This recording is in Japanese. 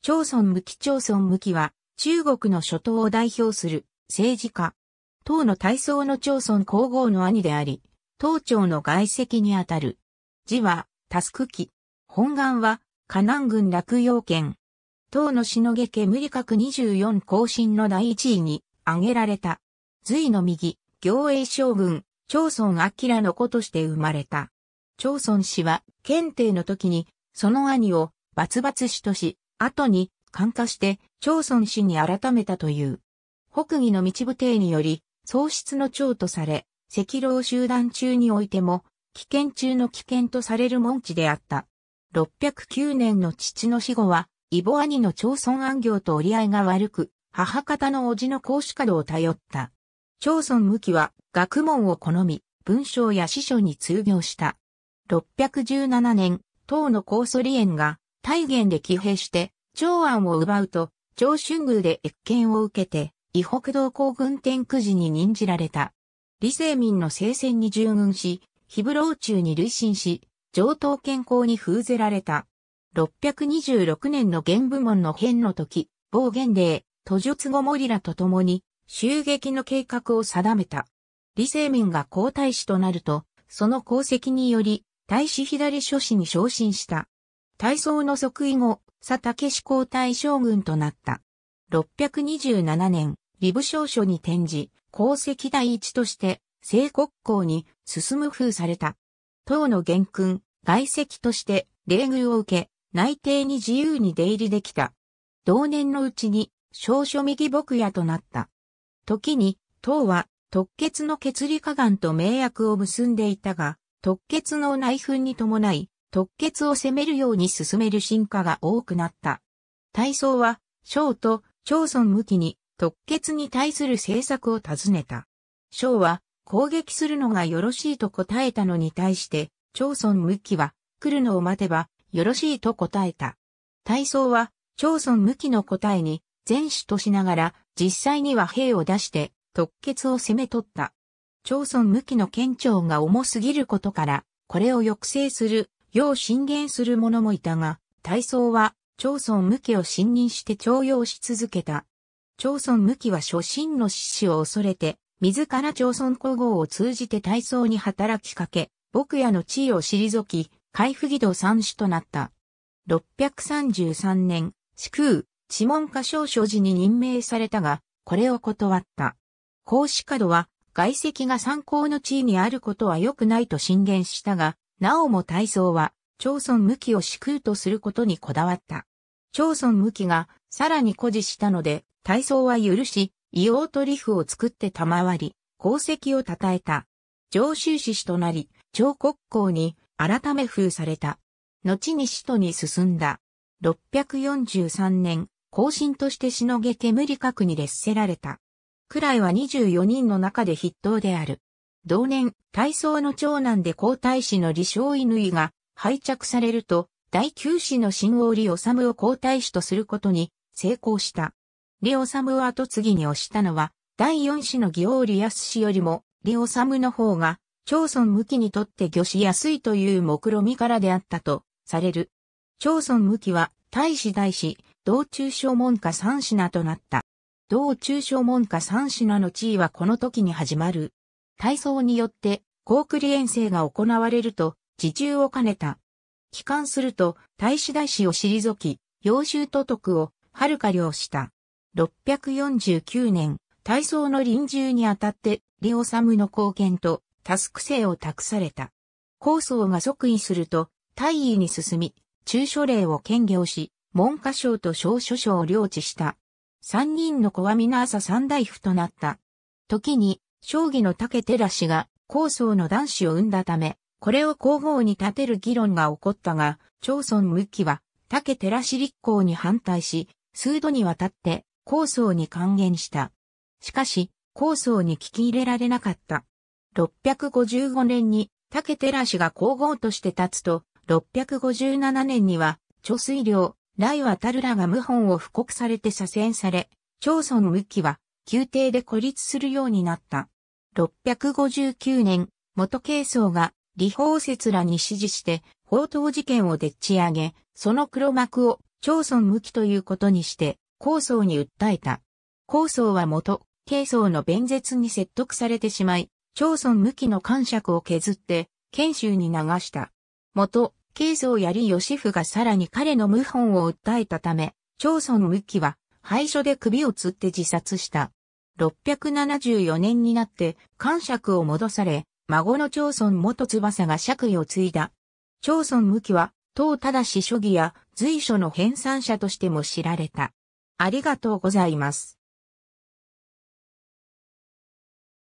朝村無期朝村無期は、中国の諸島を代表する政治家。党の体操の朝村皇后の兄であり、党長の外籍にあたる。字は、タスク期。本願は、河南郡落葉県。党のしのげ無理閣24更新の第一位に挙げられた。隋の右、行英将軍、朝村明の子として生まれた。朝村氏は、検定の時に、その兄を、バツバツ氏とし、後に、管化して、長孫氏に改めたという。北魏の道部帝により、喪失の長とされ、赤老集団中においても、危険中の危険とされる門地であった。609年の父の死後は、イボ兄の長孫安行と折り合いが悪く、母方の叔父の孔子家を頼った。長孫無期は、学問を好み、文章や師匠に通行した。617年、唐の高祖李縁が、大元で騎兵して、長安を奪うと、長春宮で越権を受けて、伊北道行軍天九時に任じられた。李世民の聖戦に従軍し、非武老中に累進し、上等健康に封ぜられた。626年の玄武門の変の時、暴言令、途述後森らと共に、襲撃の計画を定めた。李世民が皇太子となると、その功績により、太子左諸子に昇進した。大宗の即位後、佐竹志皇太将軍となった。627年、リ武将書に転じ、功績第一として、聖国公に進む風された。党の元君、外籍として、礼遇を受け、内定に自由に出入りできた。同年のうちに、少所右牧野となった。時に、党は、特血の血理下眼と名役を結んでいたが、特血の内紛に伴い、突結を攻めるように進める進化が多くなった。体操は、小と町村向きに突結に対する政策を尋ねた。小は、攻撃するのがよろしいと答えたのに対して、町村向きは、来るのを待てば、よろしいと答えた。体操は、町村向きの答えに、前主としながら、実際には兵を出して、突結を攻め取った。町村向きの県庁が重すぎることから、これを抑制する要進言する者もいたが、大宗は、町村無忌を信任して徴用し続けた。町村無忌は初心の死死を恐れて、自ら町村皇后を通じて大宗に働きかけ、牧野の地位を退き、海部義道三種となった。633年、四空、地門下少所時に任命されたが、これを断った。孔子角は、外籍が参考の地位にあることは良くないと進言したが、なおも大宗は、町村向きを仕空とすることにこだわった。町村向きがさらに誇示したので、大宗は許し、異様とリフを作って賜り、功績を称えた。上州市となり、長国公に改め封された。後に使徒に進んだ。643年、後進としてしのげ煙閣に列せられた。くらいは24人の中で筆頭である。同年、体操の長男で皇太子の李承乾が拝着されると、第九子の新王李治を皇太子とすることに成功した。李治を後継ぎに推したのは、第四子の義王李康よりも、李治の方が、長村無期にとって御しやすいという目論みからであったと、される。長村無期は、大使大使、道中小門下三品となった。道中小門下三品の地位はこの時に始まる。体操によって、高句遠征が行われると、自重を兼ねた。帰還すると、大使大師を退き、幼衆都督を、遥か領した。649年、体操の臨終にあたって、リオサムの貢献と、タスク性を託された。高僧が即位すると、大尉に進み、中書令を兼業し、文科省と小書省を領地した。三人の子は皆朝三大夫となった。時に、将棋の竹寺氏が、高層の男子を生んだため、これを皇后に立てる議論が起こったが、長孫無期は、竹寺氏立候に反対し、数度にわたって、高層に還元した。しかし、高層に聞き入れられなかった。655年に、竹寺氏が皇后として立つと、657年には、貯水量、雷渡るらが謀反を布告されて左遷され、長孫無期は、宮廷で孤立するようになった。659年、元慶僧が李法説らに指示して宝刀事件をでっち上げ、その黒幕を長孫無期ということにして、構僧に訴えた。構僧は元、慶僧の弁舌に説得されてしまい、長孫無期の感触を削って、賢州に流した。元、慶僧やり義父がさらに彼の謀反を訴えたため、長孫無期は、廃所で首を吊って自殺した。674年になって、官爵を戻され、孫の長孫元翼が爵位を継いだ。長孫向きは、当正し諸義や随所の編纂者としても知られた。ありがとうございます。